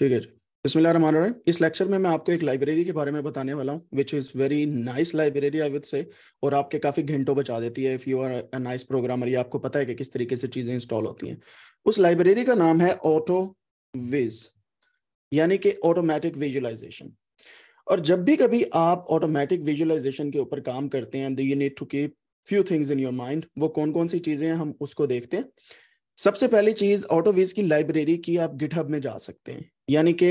ठीक है जी बिस्मिल्लाह इस लेक्चर में मैं आपको एक लाइब्रेरी के बारे में बताने वाला हूँ which is very nice library I with से और आपके काफ़ी घंटों बचा देती है if you are a nice programmer ये आपको पता है कि किस तरीके से चीज़ें इंस्टॉल होती हैं उस लाइब्रेरी का नाम है ऑटो विज यानी कि ऑटोमेटिक विजुअलाइजेशन और जब भी कभी आप ऑटोमेटिक विजुअलाइजेशन के ऊपर काम करते हैं you need to keep few things in your mind वो कौन कौन सी चीज़ें हैं हम उसको देखते हैं सबसे पहली चीज ऑटोवीज की लाइब्रेरी की आप गिटहब में जा सकते हैं यानी कि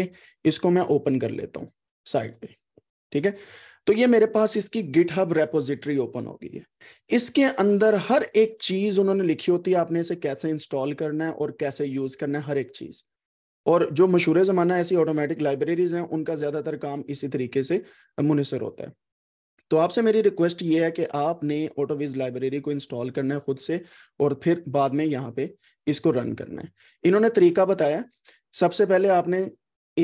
इसको मैं ओपन कर लेता हूँ साइड पे ठीक है तो ये मेरे पास इसकी गिटहब रेपोजिटरी ओपन हो गई है इसके अंदर हर एक चीज उन्होंने लिखी होती है आपने इसे कैसे इंस्टॉल करना है और कैसे यूज करना है हर एक चीज और जो मशहूर जमाना ऐसी ऑटोमेटिक लाइब्रेरीज हैं उनका ज्यादातर काम इसी तरीके से मुनसर होता है तो आपसे मेरी रिक्वेस्ट ये है कि आपने ऑटोविज लाइब्रेरी को इंस्टॉल करना है खुद से और फिर बाद में यहाँ पे इसको रन करना है इन्होंने तरीका बताया सबसे पहले आपने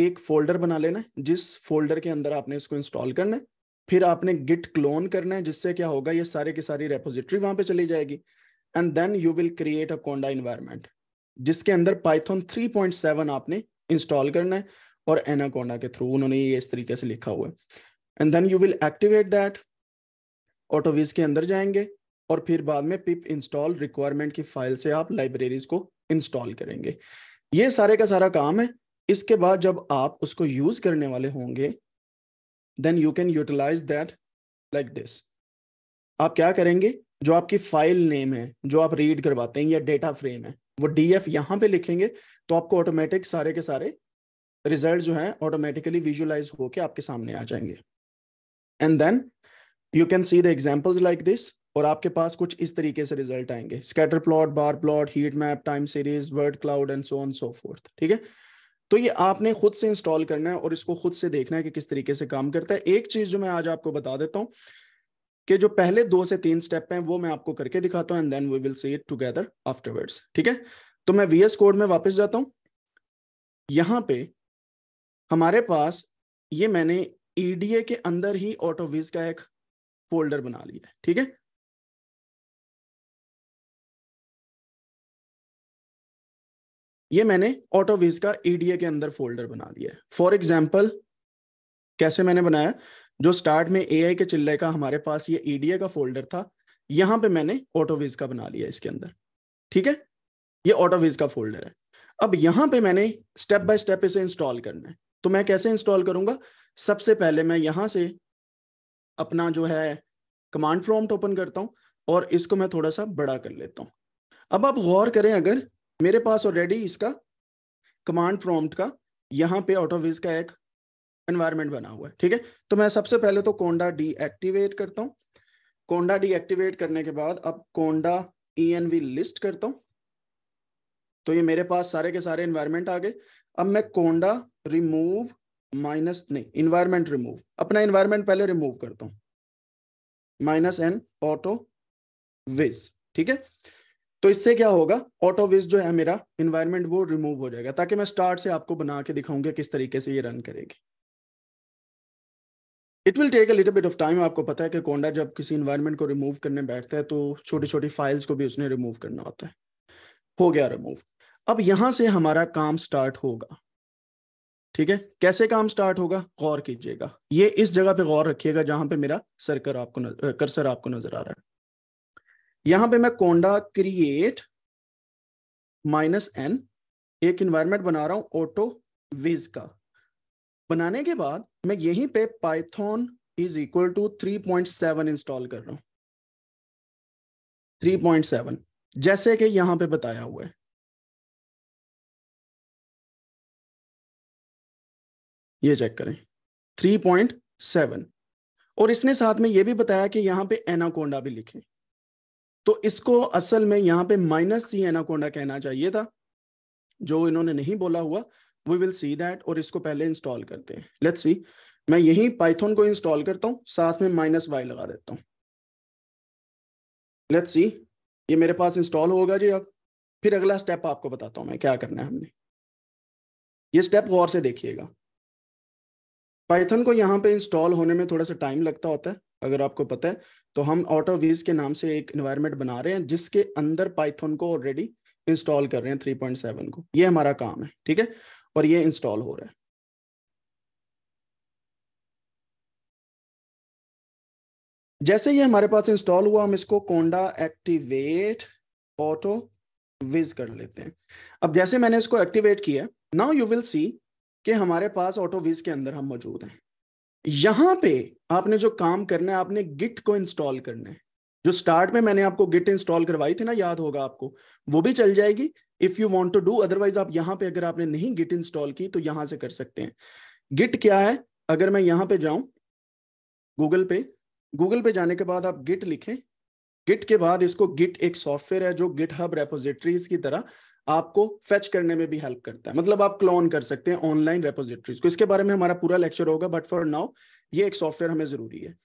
एक फोल्डर बना लेना है जिस फोल्डर के अंदर आपने इसको इंस्टॉल करना है फिर आपने गिट क्लोन करना है जिससे क्या होगा ये सारे की सारी रेपोजिटरी वहां पे चली जाएगी and then you will create a conda environment जिसके अंदर पाइथन 3.7 आपने इंस्टॉल करना है और एनाकोंडा के थ्रू उन्होंने ये इस तरीके से लिखा हुआ है and then you will activate that AutoViz के अंदर जाएंगे और फिर बाद में पिप इंस्टॉल रिक्वायरमेंट की फाइल से आप लाइब्रेरीज को इंस्टॉल करेंगे ये सारे का सारा काम है इसके बाद जब आप उसको यूज करने वाले होंगे then you can utilize that like this आप क्या करेंगे जो आपकी फाइल नेम है जो आप रीड करवाते हैं या डेटा फ्रेम है वो डी एफ यहाँ पे लिखेंगे तो आपको ऑटोमेटिक सारे के सारे रिजल्ट जो है ऑटोमेटिकली विजुअलाइज होके आपके सामने आ जाएंगे and then you can see the examples like this और आपके पास कुछ इस तरीके से रिजल्ट आएंगे scatter plot bar plot heat map time series word cloud and so on so forth ठीक है तो ये आपने खुद से इंस्टॉल करना है और इसको खुद से देखना है कि किस तरीके से काम करता है एक चीज जो मैं आज आपको बता देता हूँ कि जो पहले दो से तीन स्टेप हैं वो मैं आपको करके दिखाता हूँ and then we will see it together afterwards ठीक है तो मैं वीएस कोड में वापस जाता हूँ यहाँ पे हमारे पास ये मैंने ईडीए के अंदर ही ऑटोविज का एक फोल्डर बना लिया ठीक है ये मैंने ऑटोविज का ईडीए के अंदर फोल्डर बना लिया है फॉर एग्जाम्पल कैसे मैंने बनाया जो स्टार्ट में ए के चिल्ले का हमारे पास ये ईडीए का फोल्डर था यहां पे मैंने ऑटोविज का बना लिया इसके अंदर ठीक है ये ऑटोविज का फोल्डर है अब यहां पे मैंने स्टेप बाय स्टेप इसे इंस्टॉल करना है तो मैं कैसे इंस्टॉल करूंगा सबसे पहले मैं यहां से अपना जो है कमांड प्रॉम्प्ट ओपन करता हूं और इसको मैं थोड़ा सा बड़ा कर लेता हूं अब आप गौर करें अगर मेरे पास ऑलरेडी इसका कमांड प्रॉम्प्ट का यहां पे ऑटोविज का एक एनवायरमेंट बना हुआ है ठीक है तो मैं सबसे पहले तो कोंडा डीएक्टिवेट करता हूँ कोंडा डीएक्टिवेट करने के बाद अब कोंडा ई लिस्ट करता हूँ तो ये मेरे पास सारे के सारे एनवायरमेंट आ गए अब मैं कोंडा रिमूव माइनस नहीं इन्वायरमेंट रिमूव अपना इन्वायरमेंट पहले रिमूव करता हूं माइनस एन ऑटो विज ठीक है तो इससे क्या होगा ऑटो विज जो है मेरा इन्वायरमेंट वो रिमूव हो जाएगा ताकि मैं स्टार्ट से आपको बना के दिखाऊंगा किस तरीके से ये रन करेगी it will take a little bit of time आपको पता है कि कोंडा जब किसी इन्वायरमेंट को रिमूव करने बैठता है तो छोटी छोटी फाइल्स को भी उसने रिमूव करना होता है हो गया रिमूव अब यहां से हमारा काम स्टार्ट होगा ठीक है कैसे काम स्टार्ट होगा गौर कीजिएगा ये इस जगह पे गौर रखिएगा जहां पे मेरा सरकर आपको नजर, कर्सर आपको नजर आ रहा है यहां पे मैं कोंडा क्रिएट माइनस एन एक इन्वायरमेंट बना रहा हूं ऑटो विज का बनाने के बाद मैं यहीं पे Python is equal to 3.7 install कर रहा हूं 3.7 जैसे कि यहां पे बताया हुआ है ये चेक करें 3.7 और इसने साथ में ये भी बताया कि यहाँ पे एनाकोंडा भी लिखें तो इसको असल में यहाँ पे माइनस सी एनाकोंडा कहना चाहिए था जो इन्होंने नहीं बोला हुआ वी विल सी दैट और इसको पहले इंस्टॉल करते हैं लेट्स सी मैं यही पाइथन को इंस्टॉल करता हूँ साथ में माइनस वाई लगा देता हूँ लेट्स सी ये मेरे पास इंस्टॉल होगा जी अब फिर अगला स्टेप आपको बताता हूँ मैं क्या करना है हमने ये स्टेप गौर से देखिएगा पाइथन को यहाँ पे इंस्टॉल होने में थोड़ा सा टाइम लगता होता है अगर आपको पता है तो हम ऑटोवीज के नाम से एक इन्वायरमेंट बना रहे हैं जिसके अंदर पाइथन को ऑलरेडी इंस्टॉल कर रहे हैं सेवन को ये हमारा काम है ठीक है और ये इंस्टॉल हो रहा है जैसे ये हमारे पास इंस्टॉल हुआ हम इसको कोंडा एक्टिवेट ऑटो विज कर लेते हैं अब जैसे मैंने इसको एक्टिवेट किया नाउ यू विल सी कि हमारे पास ऑटोविज के अंदर हम मौजूद हैं यहां पे आपने जो काम करना है आपने गिट को इंस्टॉल करना है जो स्टार्ट में मैंने आपको गिट इंस्टॉल करवाई थी ना याद होगा आपको वो भी चल जाएगी if you want to do otherwise आप यहां पे अगर आपने नहीं गिट इंस्टॉल की तो यहां से कर सकते हैं गिट क्या है अगर मैं यहां पे जाऊं गूगल पे गूगल पे जाने के बाद आप गिट लिखें गिट के बाद इसको गिट एक सॉफ्टवेयर है जो गिट हब रेपोजिटरीज की तरह आपको फेच करने में भी हेल्प करता है मतलब आप क्लोन कर सकते हैं ऑनलाइन रेपोजिटरीज को इसके बारे में हमारा पूरा लेक्चर होगा बट फॉर नाउ ये एक सॉफ्टवेयर हमें जरूरी है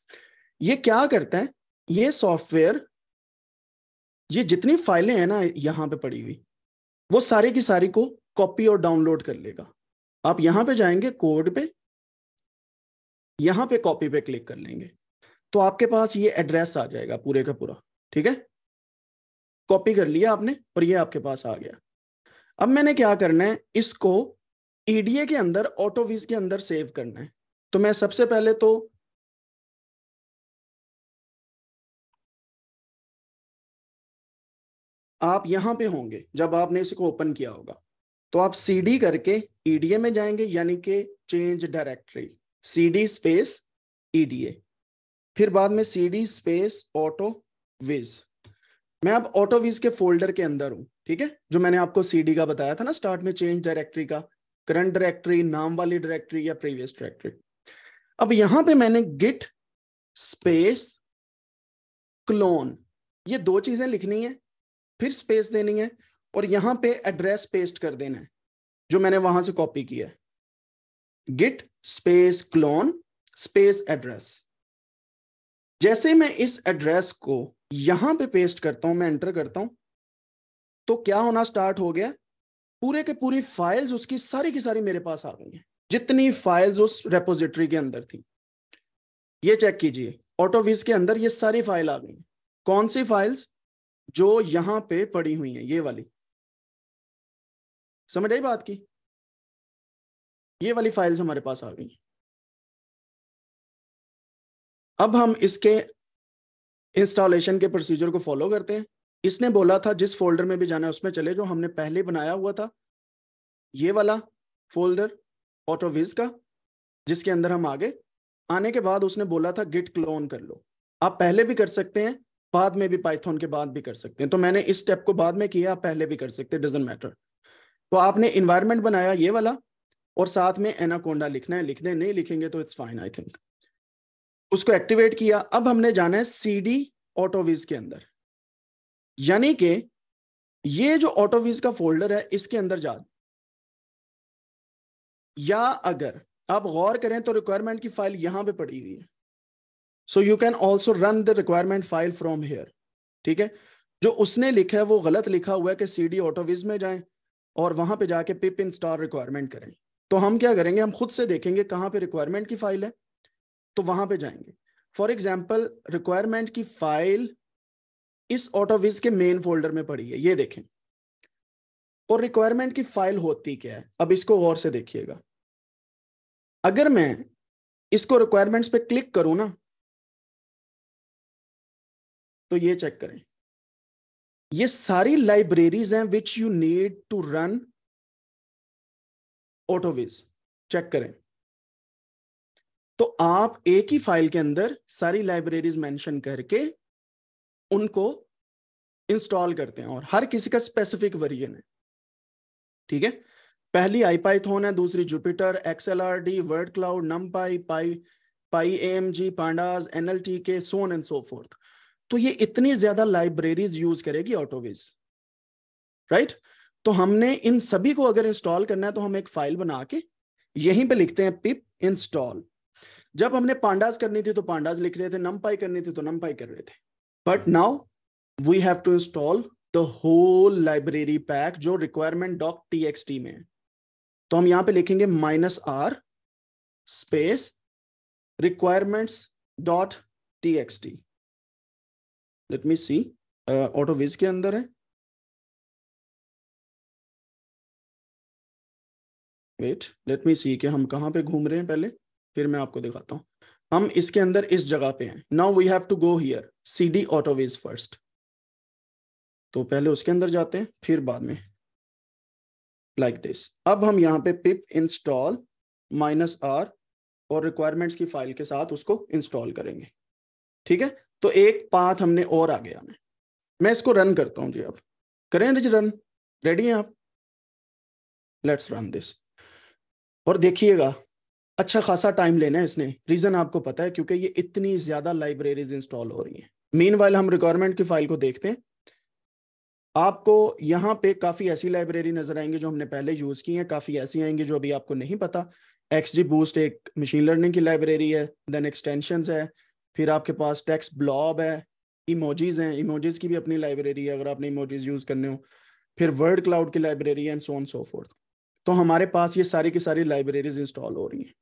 ये क्या करता है ये सॉफ्टवेयर ये जितनी फाइलें हैं ना यहाँ पे पड़ी हुई वो सारी की सारी को कॉपी और डाउनलोड कर लेगा आप यहां पे जाएंगे कोड पे यहां पे कॉपी पे क्लिक कर लेंगे तो आपके पास ये एड्रेस आ जाएगा पूरे का पूरा ठीक है कॉपी कर लिया आपने और ये आपके पास आ गया अब मैंने क्या करना है इसको ईडीए e के अंदर ऑटोविज के अंदर सेव करना है तो मैं सबसे पहले तो आप यहां पे होंगे जब आपने इसको ओपन किया होगा तो आप सीडी करके ईडीए e में जाएंगे यानी कि change directory CD space EDA फिर बाद में सीडी स्पेस ऑटो विज मैं अब विज के फोल्डर के अंदर हूं ठीक है जो मैंने आपको सीडी का बताया था ना स्टार्ट में चेंज डायरेक्टरी का करंट डायरेक्टरी नाम वाली डायरेक्टरी या प्रीवियस डायरेक्टरी अब यहां पे मैंने गिट स्पेस क्लोन ये दो चीजें लिखनी है फिर स्पेस देनी है और यहां पे एड्रेस पेस्ट कर देना है जो मैंने वहां से कॉपी किया है git space clone space address जैसे मैं इस एड्रेस को यहां पे पेस्ट करता हूं मैं एंटर करता हूं तो क्या होना स्टार्ट हो गया पूरे के पूरी फाइल्स उसकी सारी की सारी मेरे पास आ गई हैं जितनी फाइल्स उस रेपोजिटरी के अंदर थी ये चेक कीजिए ऑटोविज के अंदर ये सारी फाइल आ गई कौन सी फाइल्स जो यहां पे पड़ी हुई हैं ये वाली समझ आई बात की ये वाली फाइल्स हमारे पास आ गई हैं अब हम इसके इंस्टॉलेशन के प्रोसीजर को फॉलो करते हैं इसने बोला था जिस फोल्डर में भी जाना है उसमें चले जो हमने पहले बनाया हुआ था ये वाला फोल्डर ऑटोविज का जिसके अंदर हम आगे आने के बाद उसने बोला था गिट क्लोन कर लो आप पहले भी कर सकते हैं बाद में भी पाइथन के बाद भी कर सकते हैं तो मैंने इस स्टेप को बाद में किया आप पहले भी कर सकते हैं डजेंट मैटर तो आपने इन्वायरमेंट बनाया ये वाला और साथ में एनाकोंडा लिखना है लिख दें नहीं लिखेंगे तो इट्स फाइन आई थिंक उसको एक्टिवेट किया अब हमने जाना है सीडी ऑटोविज के अंदर यानी कि ये जो ऑटोविज का फोल्डर है इसके अंदर जा या अगर आप गौर करें तो रिक्वायरमेंट की फाइल यहां पे पड़ी हुई है so you can also run the requirement file from here ठीक है जो उसने लिखा है वो गलत लिखा हुआ है कि सी डी ऑटोविज में जाए और वहां पे जाके पिप इंस्टॉल रिक्वायरमेंट करें तो हम क्या करेंगे हम खुद से देखेंगे कहाँ पे रिक्वायरमेंट की फाइल है तो वहां पे जाएंगे फॉर एग्जाम्पल रिक्वायरमेंट की फाइल इस ऑटोविज के मेन फोल्डर में पड़ी है ये देखें और रिक्वायरमेंट की फाइल होती क्या है अब इसको गौर से देखिएगा अगर मैं इसको रिक्वायरमेंट्स पे क्लिक करूं ना तो ये चेक करें ये सारी लाइब्रेरीज हैं which you need to run AutoViz check करें तो आप एक ही फाइल के अंदर सारी लाइब्रेरीज मेंशन करके उनको इंस्टॉल करते हैं और हर किसी का स्पेसिफिक वर्जन है ठीक है पहली आईपाइथोन है दूसरी Jupyter D word cloud NumPy py py M G pandas T K सोन एंड सो फोर्थ तो ये इतनी ज्यादा लाइब्रेरीज यूज करेगी ऑटोविज राइट तो हमने इन सभी को अगर इंस्टॉल करना है तो हम एक फाइल बना के यहीं पे लिखते हैं पिप इंस्टॉल जब हमने पांडास करनी थी तो पांडास लिख रहे थे नमपाई करनी थी तो नमपाई कर रहे थे but now we have to install the whole library pack जो requirement dot T X T में है तो हम यहां पे लिखेंगे minus R space requirements dot T X T let me see AutoViz के अंदर है वेट लेट मी सी के हम कहां पे घूम रहे हैं पहले फिर मैं आपको दिखाता हूँ हम इसके अंदर इस जगह पे हैं now we have to go here CD AutoViz ऑटोवेज फर्स्ट तो पहले उसके अंदर जाते हैं फिर बाद में लाइक like दिस अब हम यहाँ पे पिप इंस्टॉल माइनस आर और रिक्वायरमेंट्स की फाइल के साथ उसको इंस्टॉल करेंगे ठीक है तो एक पाथ हमने और आ गया मैं मैं इसको रन करता हूं जी अब करें जी रन रेडी हैं आप लेट्स रन दिस और देखिएगा अच्छा खासा टाइम लेना है इसने रीजन आपको पता है क्योंकि ये इतनी ज्यादा लाइब्रेरीज इंस्टॉल हो रही हैं मेन वाइल हम रिक्वायरमेंट की फाइल को देखते हैं आपको यहाँ पे काफी ऐसी लाइब्रेरी नजर आएंगे जो हमने पहले यूज की हैं काफी ऐसी आएंगी जो अभी आपको नहीं पता एक्स जी बूस्ट एक मशीन लर्निंग की लाइब्रेरी है देन एक्सटेंशन है फिर आपके पास टेक्स ब्लॉब है इमोजीज हैं इमोजीज की भी अपनी लाइब्रेरी है अगर आपने इमोजीज यूज करने हो फिर वर्ड क्लाउड की लाइब्रेरी है and so on so forth तो हमारे पास ये सारी की सारी लाइब्रेरीज इंस्टॉल हो रही हैं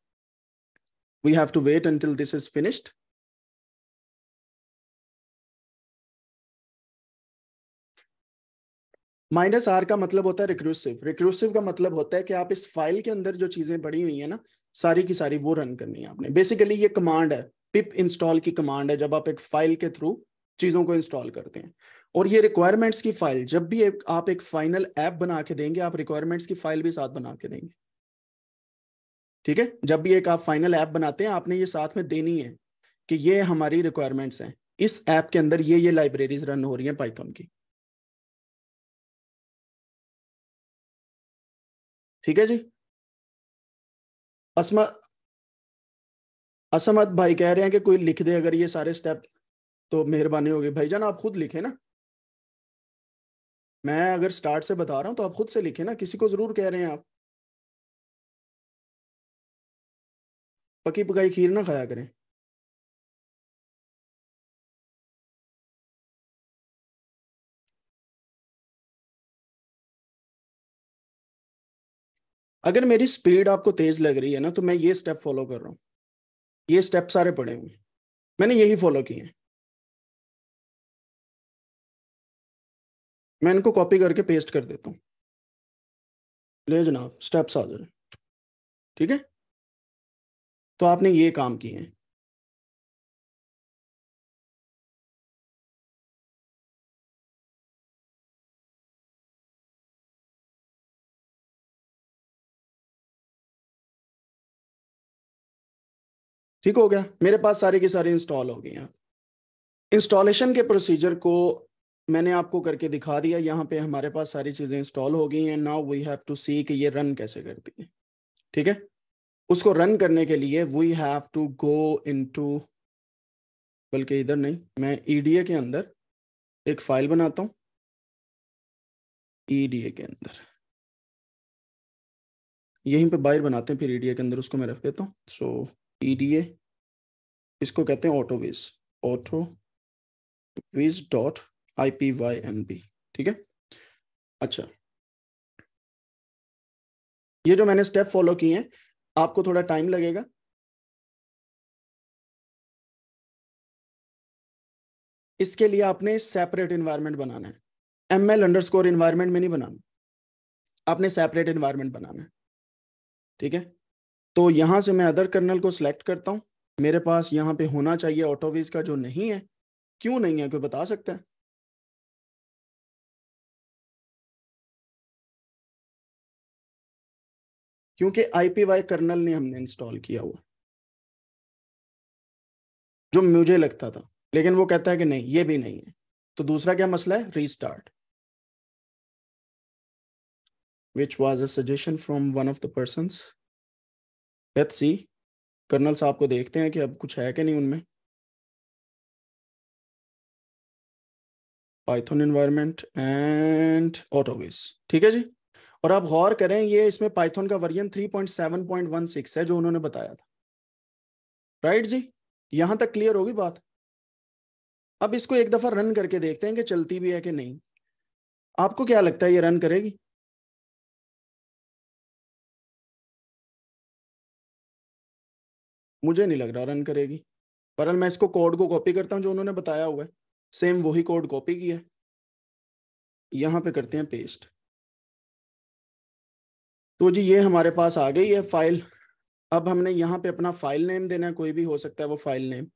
we have to wait until this is finished. Minus R का मतलब होता है रिक्रूसिव रिक्रूसिव का मतलब होता है कि आप इस फाइल के अंदर जो चीजें पड़ी हुई है ना सारी की सारी वो रन करनी है आपने बेसिकली ये कमांड है पिप इंस्टॉल की कमांड है जब आप एक फाइल के थ्रू चीजों को इंस्टॉल करते हैं और ये रिक्वायरमेंट्स की फाइल जब भी एक, आप एक फाइनल ऐप बना के देंगे आप रिक्वायरमेंट्स की फाइल भी साथ बना के देंगे ठीक है जब भी एक आप फाइनल ऐप बनाते हैं आपने ये साथ में देनी है कि ये हमारी रिक्वायरमेंट्स हैं इस ऐप के अंदर ये ये लाइब्रेरीज रन हो रही हैं पाइथन की ठीक है जी असम असमत भाई कह रहे हैं कि कोई लिख दे अगर ये सारे स्टेप तो मेहरबानी होगी जान आप खुद लिखे ना मैं अगर स्टार्ट से बता रहा हूं तो आप खुद से लिखे ना किसी को जरूर कह रहे हैं आप पकी पकाई खीर ना खाया करें अगर मेरी स्पीड आपको तेज लग रही है ना तो मैं ये स्टेप फॉलो कर रहा हूं ये स्टेप सारे पड़े हुए मैंने यही फॉलो किए हैं मैं इनको कॉपी करके पेस्ट कर देता हूं ले जनाब स्टेप्स आ जाए ठीक है तो आपने ये काम किए हैं ठीक हो गया मेरे पास सारे के सारे इंस्टॉल हो गए हैं इंस्टॉलेशन के प्रोसीजर को मैंने आपको करके दिखा दिया यहाँ पे हमारे पास सारी चीजें इंस्टॉल हो गई हैं now we have to see कि ये रन कैसे करती है ठीक है उसको रन करने के लिए we have to go into बल्कि इधर नहीं मैं ईडीए के अंदर एक फाइल बनाता हूँ ईडीए के अंदर यहीं पे बाहर बनाते हैं फिर ईडीए के अंदर उसको मैं रख देता हूँ सो ईडीए इसको कहते हैं AutoViz AutoViz dot I P Y M B ठीक है अच्छा ये जो मैंने स्टेप फॉलो किए हैं आपको थोड़ा टाइम लगेगा इसके लिए आपने सेपरेट इन्वायरमेंट बनाना है M L underscore environment में नहीं बनाना आपने सेपरेट इन्वायरमेंट बनाना है ठीक है तो यहां से मैं अदर कर्नल को सिलेक्ट करता हूं मेरे पास यहां पे होना चाहिए ऑटोवीज का जो नहीं है क्यों नहीं है कोई बता सकता है क्योंकि आईपीवाई कर्नल ने हमने इंस्टॉल किया हुआ जो मुझे लगता था लेकिन वो कहता है कि नहीं ये भी नहीं है तो दूसरा क्या मसला है restart which was a suggestion from one of the person let's see kernel साहब को देखते हैं कि अब कुछ है कि नहीं उनमें पाइथन एनवायरमेंट एंड ऑटोविस ठीक है जी और आप गौर करें ये इसमें पाइथन का वर्जन 3.7.16 है जो उन्होंने बताया था राइट जी यहां तक क्लियर होगी बात अब इसको एक दफा रन करके देखते हैं कि चलती भी है कि नहीं आपको क्या लगता है ये रन करेगी मुझे नहीं लग रहा रन करेगी पर मैं इसको कोड को कॉपी करता हूँ जो उन्होंने बताया हुआ है सेम वही कोड कॉपी किया है यहां पे करते हैं पेस्ट तो जी ये हमारे पास आ गई है फाइल अब हमने यहाँ पे अपना फाइल नेम देना है कोई भी हो सकता है वो फाइल नेम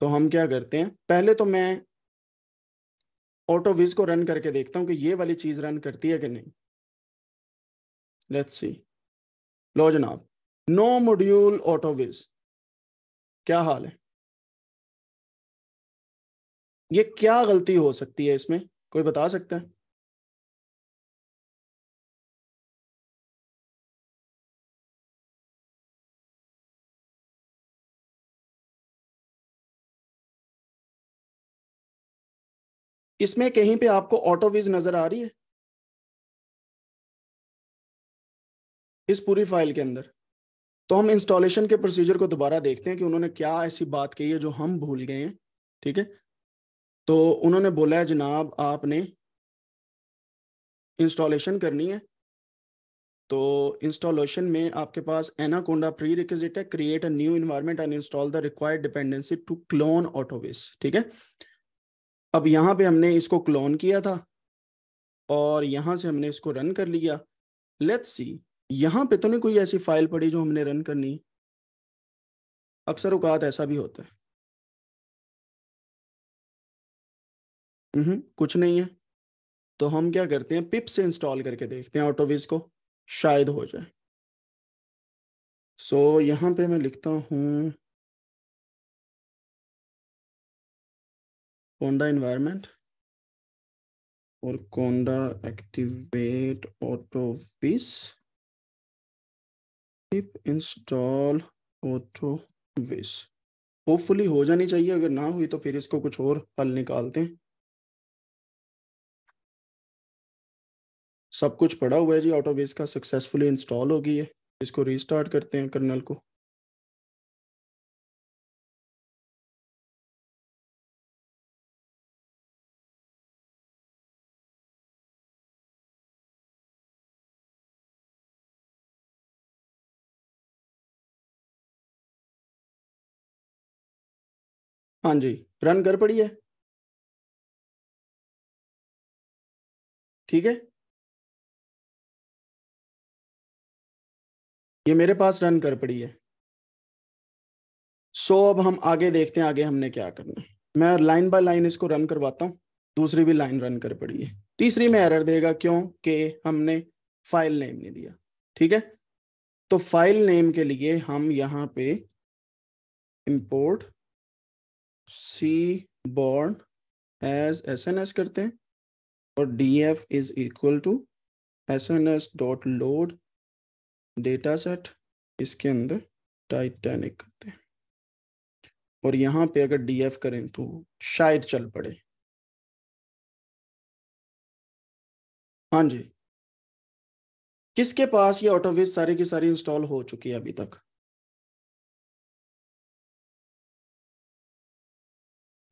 तो हम क्या करते हैं पहले तो मैं ऑटोविज को रन करके देखता हूँ कि ये वाली चीज रन करती है कि नहीं लेट्स सी लो जनाब नो मॉड्यूल ऑटोविज क्या हाल है ये क्या गलती हो सकती है इसमें कोई बता सकता है इसमें कहीं पे आपको ऑटोविज नजर आ रही है इस पूरी फाइल के अंदर तो हम इंस्टॉलेशन के प्रोसीजर को दोबारा देखते हैं कि उन्होंने क्या ऐसी बात कही है जो हम भूल गए हैं ठीक है तो उन्होंने बोला है जनाब आपने इंस्टॉलेशन करनी है तो इंस्टॉलेशन में आपके पास एनाकोंडा प्री रिक्विजिट है create a new environment and install the required dependency to clone AutoViz ठीक है अब यहाँ पे हमने इसको क्लोन किया था और यहाँ से हमने इसको रन कर लिया लेट्स सी यहाँ पे तो नहीं कोई ऐसी फाइल पड़ी जो हमने रन करनी अक्सर औकात ऐसा भी होता है हम्म, कुछ नहीं है तो हम क्या करते हैं पिप से इंस्टॉल करके देखते हैं ऑटोविज को शायद हो जाए सो so, यहाँ पे मैं लिखता हूँ conda environment or conda activate autoviz pip install autoviz hopefully हो जानी चाहिए अगर ना हुई तो फिर इसको कुछ और हल निकालते हैं सब कुछ पड़ा हुआ है जी ऑटोबेस का सक्सेसफुली इंस्टॉल हो गई है इसको रीस्टार्ट करते हैं कर्नल को हाँ जी रन कर पड़ी है ठीक है ये मेरे पास रन कर पड़ी है सो so, अब हम आगे देखते हैं आगे हमने क्या करना है मैं लाइन बाय लाइन इसको रन करवाता हूँ दूसरी भी लाइन रन कर पड़ी है तीसरी में एरर देगा क्यों के हमने फाइल नेम नहीं दिया ठीक है तो फाइल नेम के लिए हम यहाँ पे import seaborn as S N S करते हैं और D F is equal to S N S dot load data set इसके अंदर टाइटैनिक करते हैं और यहाँ पे अगर डी एफ करें तो शायद चल पड़े हाँ जी किसके पास ये ऑटोवेज सारे की सारी इंस्टॉल हो चुकी है अभी तक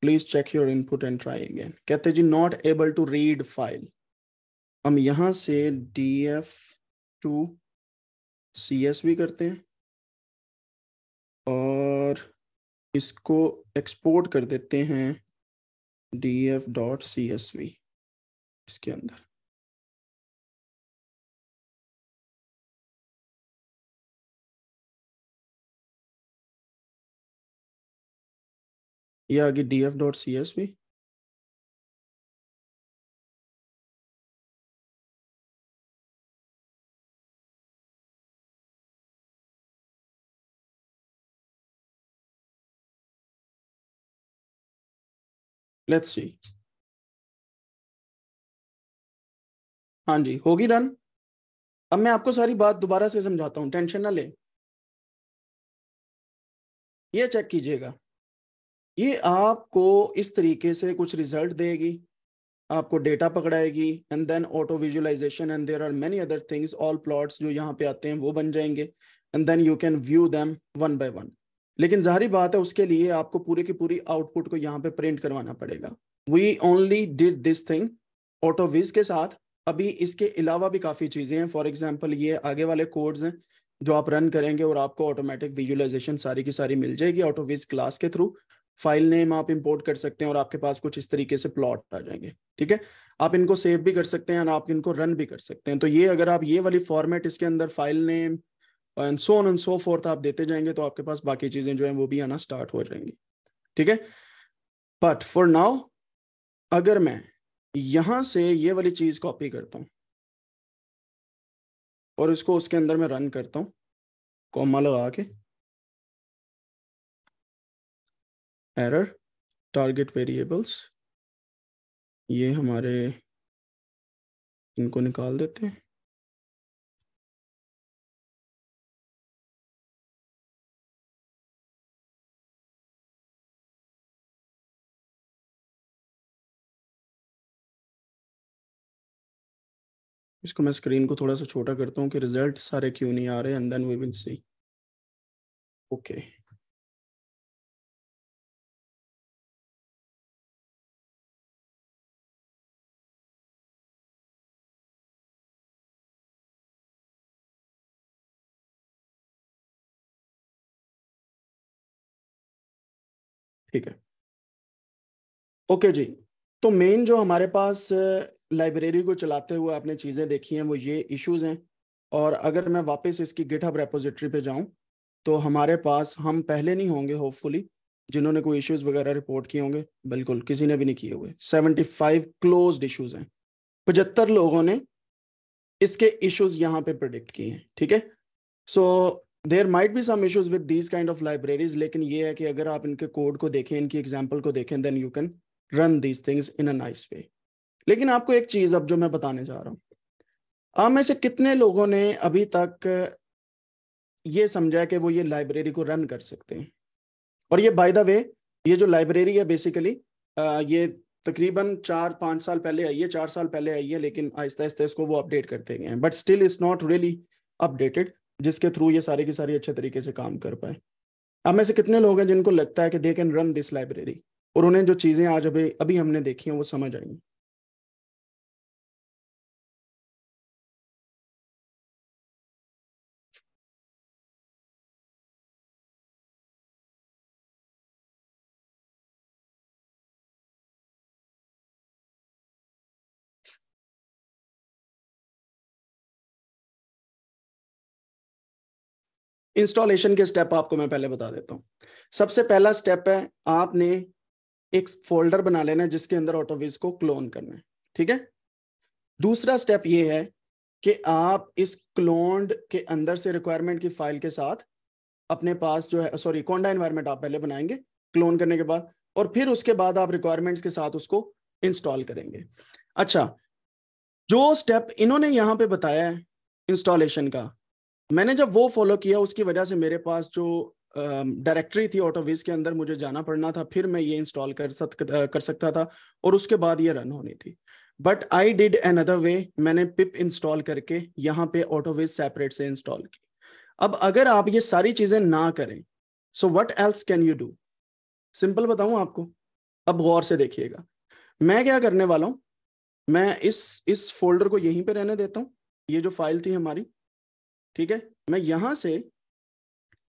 please check your input and try again कहते जी not able to read file हम यहां से D F to C S भी करते हैं और इसको एक्सपोर्ट कर देते हैं D F dot C S V इसके अंदर ये आगे D F dot C S भी लेट्स सी हाँ जी होगी रन अब मैं आपको सारी बात दोबारा से समझाता हूं टेंशन ना ले ये चेक कीजिएगा ये आपको इस तरीके से कुछ रिजल्ट देगी आपको डेटा पकड़ाएगी and then auto visualization and there are many other things all plots जो यहाँ पे आते हैं वो बन जाएंगे and then you can view them one by one लेकिन जाहरी बात है उसके लिए आपको पूरे की पूरी आउटपुट को यहाँ पे प्रिंट करवाना पड़ेगा we only did this thing AutoViz के साथ अभी इसके अलावा भी काफ़ी चीज़ें हैं फॉर एग्जाम्पल ये आगे वाले कोड्स हैं जो आप रन करेंगे और आपको ऑटोमेटिक विजुअलाइजेशन सारी की सारी मिल जाएगी ऑटोविज क्लास के थ्रू फाइल नेम आप इंपोर्ट कर सकते हैं और आपके पास कुछ इस तरीके से प्लॉट आ जाएंगे ठीक है आप इनको सेव भी कर सकते हैं और आप इनको रन भी कर सकते हैं तो ये अगर आप ये वाली फॉर्मेट इसके अंदर file name and so on and so forth आप देते जाएंगे तो आपके पास बाकी चीजें जो है वो भी आना स्टार्ट हो जाएंगी ठीक है बट फॉर नाउ अगर मैं यहां से ये वाली चीज कॉपी करता हूं और इसको उसके अंदर मैं रन करता हूं कॉमा लगा के एरर टारगेट वेरिएबल्स ये हमारे इनको निकाल देते हैं इसको मैं स्क्रीन को थोड़ा सा छोटा करता हूँ कि रिजल्ट सारे क्यों नहीं आ रहे and then we will see okay ठीक है ओके जी तो मेन जो हमारे पास लाइब्रेरी को चलाते हुए आपने चीज़ें देखी हैं वो ये इश्यूज हैं और अगर मैं वापस इसकी गिटहब रेपोजिटरी पे जाऊं तो हमारे पास हम पहले नहीं होंगे होपफुली जिन्होंने कोई इश्यूज वगैरह रिपोर्ट किए होंगे बिल्कुल किसी ने भी नहीं किए हुए 75 क्लोज इशूज हैं पचहत्तर लोगों ने इसके इश्यूज यहाँ पे प्रोडिक्ट किए हैं ठीक है सो there might be some issues with these kind of libraries लेकिन ये है कि अगर आप इनके कोड को देखें इनकी एग्जाम्पल को देखें then you can run these things in a nice way लेकिन आपको एक चीज अब जो मैं बताने जा रहा हूँ आप में से कितने लोगों ने अभी तक ये समझा कि वो ये लाइब्रेरी को रन कर सकते हैं और ये बाय द वे ये जो लाइब्रेरी है बेसिकली ये तकरीबन चार पाँच साल पहले आई है चार साल पहले आई है लेकिन आहिस्ता आहिस्ता इसको वो अपडेट करते गए हैं but still is not really updated जिसके थ्रू ये सारे के सारे अच्छे तरीके से काम कर पाए अब में से कितने लोग हैं जिनको लगता है कि they can run this library और उन्हें जो चीज़ें आज अभी अभी हमने देखी हैं वो समझ आएंगी इंस्टॉलेशन के स्टेप आपको मैं पहले बता देता हूँ सबसे पहला स्टेप है आपने एक फोल्डर बना लेना है जिसके अंदर ऑटोविज को क्लोन करना है ठीक है दूसरा स्टेप ये है कि आप इस क्लोन्ड के अंदर से रिक्वायरमेंट की फाइल के साथ अपने पास जो है सॉरी कोंडा इन्वायरमेंट आप पहले बनाएंगे क्लोन करने के बाद और फिर उसके बाद आप रिक्वायरमेंट्स के साथ उसको इंस्टॉल करेंगे अच्छा जो स्टेप इन्होंने यहाँ पे बताया है इंस्टॉलेशन का मैंने जब वो फॉलो किया उसकी वजह से मेरे पास जो डायरेक्टरी थी ऑटोविज के अंदर मुझे जाना पड़ना था फिर मैं ये इंस्टॉल कर सक कर सकता था और उसके बाद ये रन होनी थी but I did another way मैंने पिप इंस्टॉल करके यहाँ पे ऑटोविज सेपरेट से इंस्टॉल की अब अगर आप ये सारी चीजें ना करें so what else can you do simple बताऊं आपको अब गौर से देखिएगा मैं क्या करने वाला हूँ मैं इस इस फोल्डर को यहीं पे रहने देता हूँ ये जो फाइल थी हमारी ठीक है मैं यहां से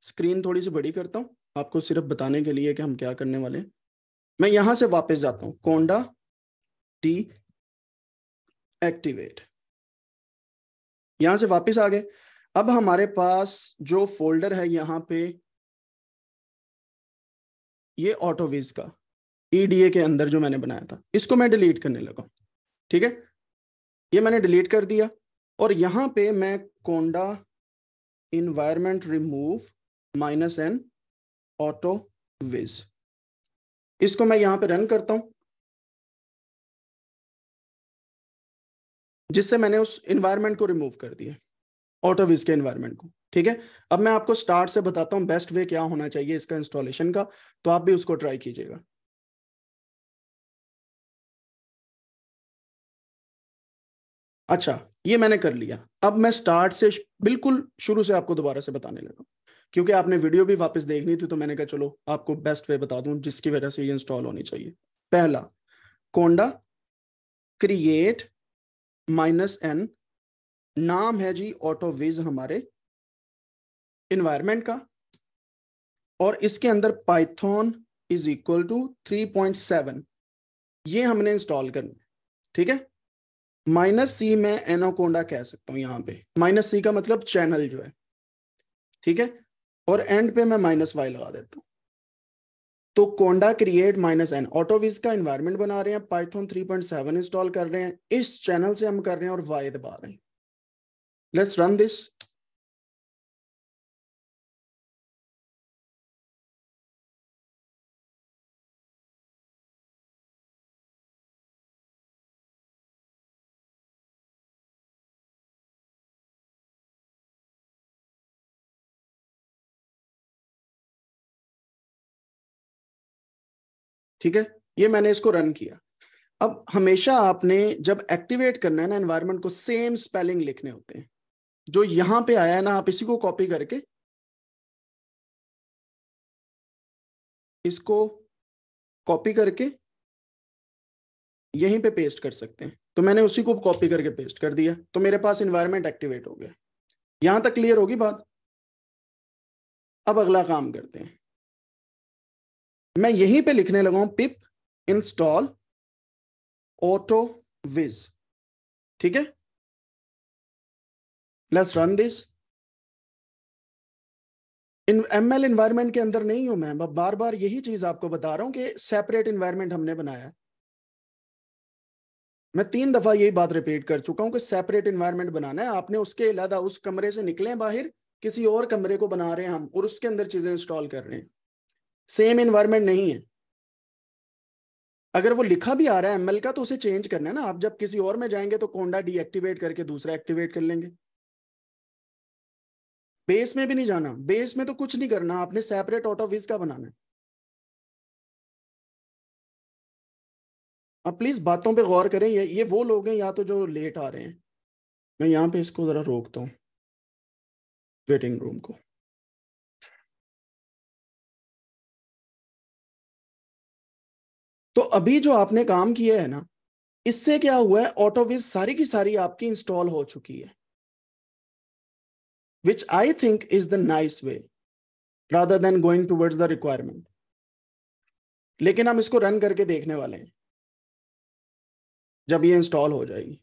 स्क्रीन थोड़ी सी बड़ी करता हूं आपको सिर्फ बताने के लिए कि हम क्या करने वाले हैं मैं यहां से वापस जाता हूं कोंडा टी एक्टिवेट यहां से वापस आ गए अब हमारे पास जो फोल्डर है यहां पे ये ऑटोविज का ईडीए के अंदर जो मैंने बनाया था इसको मैं डिलीट करने लगा ठीक है ये मैंने डिलीट कर दिया और यहां पे मैं conda environment remove minus n AutoViz इसको मैं यहां पे रन करता हूं जिससे मैंने उस इन्वायरमेंट को रिमूव कर दिया ऑटोविज के इन्वायरमेंट को ठीक है अब मैं आपको स्टार्ट से बताता हूं बेस्ट वे क्या होना चाहिए इसका इंस्टॉलेशन का तो आप भी उसको ट्राई कीजिएगा अच्छा ये मैंने कर लिया अब मैं स्टार्ट से बिल्कुल शुरू से आपको दोबारा से बताने लगा क्योंकि आपने वीडियो भी वापस देखनी थी तो मैंने कहा चलो आपको बेस्ट वे बता दूं जिसकी वजह से ये इंस्टॉल होनी चाहिए पहला कोंडा क्रिएट माइनस एन नाम है जी विज हमारे इन्वायरमेंट का और इसके अंदर Python is equal to seven ये हमने इंस्टॉल करना है ठीक है माइनस सी मैं एनाकोंडा कह सकता हूं यहां पे माइनस सी का मतलब चैनल जो है ठीक है और एंड पे मैं माइनस वाई लगा देता हूं तो conda create minus n AutoViz का इन्वायरमेंट बना रहे हैं पाइथन 3.7 इंस्टॉल कर रहे हैं इस चैनल से हम कर रहे हैं और वाई दबा रहे हैं लेट्स रन दिस ठीक है ये मैंने इसको रन किया अब हमेशा आपने जब एक्टिवेट करना है ना एनवायरमेंट को सेम स्पेलिंग लिखने होते हैं जो यहां पे आया है ना आप इसी को कॉपी करके इसको कॉपी करके यहीं पे पेस्ट कर सकते हैं तो मैंने उसी को कॉपी करके पेस्ट कर दिया तो मेरे पास इन्वायरमेंट एक्टिवेट हो गया यहां तक क्लियर होगी बात अब अगला काम करते हैं मैं यहीं पे लिखने लगा हूं पिप इंस्टॉल ऑटो विज ठीक है let's run this in M L environment के अंदर नहीं हूं मैं बार बार यही चीज आपको बता रहा हूं कि सेपरेट इन्वायरमेंट हमने बनाया मैं तीन दफा यही बात रिपीट कर चुका हूं कि सेपरेट इन्वायरमेंट बनाना है आपने उसके अलावा उस कमरे से निकले बाहर किसी और कमरे को बना रहे हैं हम और उसके अंदर चीजें इंस्टॉल कर रहे हैं सेम इन्वायरमेंट नहीं है अगर वो लिखा भी आ रहा है एमएल का तो उसे चेंज करना है ना आप जब किसी और में जाएंगे तो कोंडा डीएक्टिवेट करके दूसरा एक्टिवेट कर लेंगे बेस में भी नहीं जाना बेस में तो कुछ नहीं करना आपने सेपरेट ऑटो विज का बनाना है अब प्लीज बातों पे गौर करें ये ये वो लोग हैं या तो जो लेट आ रहे हैं मैं यहाँ पे इसको जरा रोकता हूँ वेटिंग रूम को तो अभी जो आपने काम किया है ना इससे क्या हुआ है ऑटोविज सारी की सारी आपकी इंस्टॉल हो चुकी है which I think is the nice way rather than going towards the requirement लेकिन हम इसको रन करके देखने वाले हैं जब ये इंस्टॉल हो जाएगी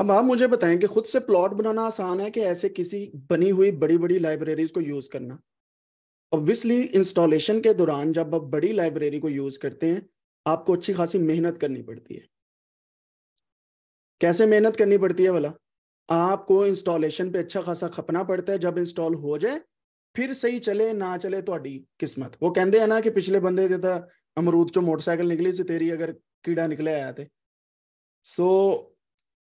अब आप मुझे बताएं कि खुद से प्लॉट बनाना आसान है कि ऐसे किसी बनी हुई बड़ी बड़ी लाइब्रेरीज को यूज करना ऑब्वियसली इंस्टॉलेशन के दौरान जब आप बड़ी लाइब्रेरी को यूज करते हैं आपको अच्छी खासी मेहनत करनी पड़ती है कैसे मेहनत करनी पड़ती है वाला आपको इंस्टॉलेशन पे अच्छा खासा खपना पड़ता है जब इंस्टॉल हो जाए फिर सही चले ना चले तो किस्मत वो कहें ਆ ਨਾ ਕਿ ਪਿਛਲੇ ਬੰਦੇ ਦੇ ਤਾਂ ਅਮਰੂਦ ਚੋਂ ਮੋਟਰਸਾਈਕਲ ਨਿਕਲੀ ਸੀ ਤੇਰੀ ਅਗਰ ਕੀੜਾ ਨਿਕਲਿਆ ਆ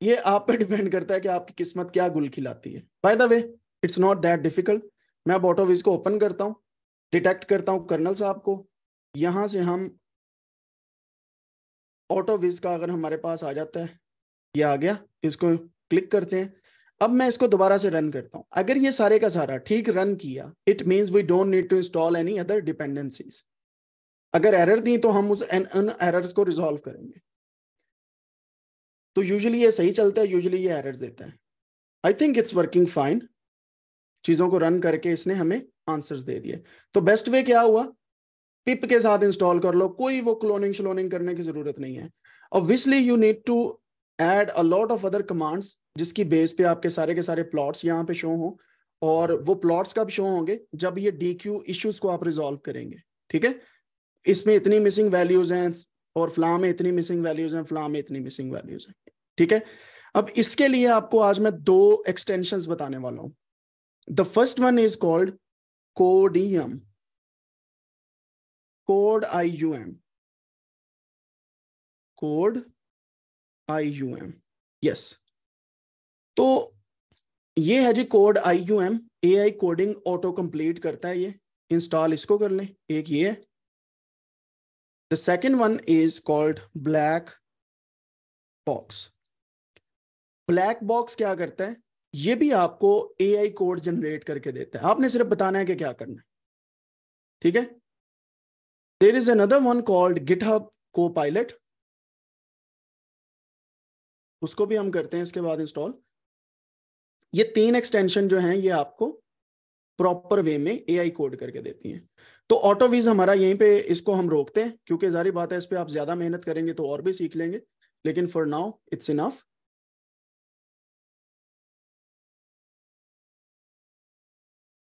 ये आप पे डिपेंड करता है कि आपकी किस्मत क्या गुल खिलाती है by the way it's not that difficult मैं अब को ओपन करता हूँ डिटेक्ट करता हूँ कर्नल साहब को यहाँ से हम ऑटोविज का अगर हमारे पास आ जाता है ये आ गया इसको क्लिक करते हैं अब मैं इसको दोबारा से रन करता हूँ अगर ये सारे का सारा ठीक रन किया it means we don't need to install any other dependencies अगर एरर दी तो हम उस एन एरर्स को रिजॉल्व करेंगे तो यूजली ये सही चलता है यूजली ये एरर्स देता है I think it's working fine चीज़ों को रन करके इसने हमें आंसर्स दे दिए तो बेस्ट वे क्या हुआ पिप के साथ इंस्टॉल कर लो कोई वो क्लोनिंग श्लोनिंग करने की जरूरत नहीं है obviously you need to add a lot of other commands जिसकी बेस पे आपके सारे के सारे प्लॉट्स यहाँ पे शो हों और वो प्लॉट्स कब शो होंगे जब ये डी क्यू इश्यूज को आप रिजोल्व करेंगे ठीक है इसमें इतनी मिसिंग वैल्यूज हैं और फ्लाम में इतनी मिसिंग वैल्यूज हैं फ्लाम में इतनी मिसिंग वैल्यूज हैं ठीक है अब इसके लिए आपको आज मैं दो एक्सटेंशन बताने वाला हूं the first one is called Codeium code I U M code I U M yes तो ये है जी code I U M A I coding auto complete करता है ये इंस्टॉल इसको कर ले एक ये है the second one is called black box black box क्या करता है ये भी आपको एआई कोड जनरेट करके देता है आपने सिर्फ बताना है कि क्या करना है ठीक है there is another one called hub Copilot उसको भी हम करते हैं इसके बाद इंस्टॉल ये तीन एक्सटेंशन जो हैं ये आपको प्रॉपर वे में एआई कोड करके देती हैं तो ऑटोवीज हमारा यहीं पे इसको हम रोकते हैं क्योंकि जारी बात है इस पर आप ज्यादा मेहनत करेंगे तो और भी सीख लेंगे लेकिन फॉर नाउ इट्स इनफ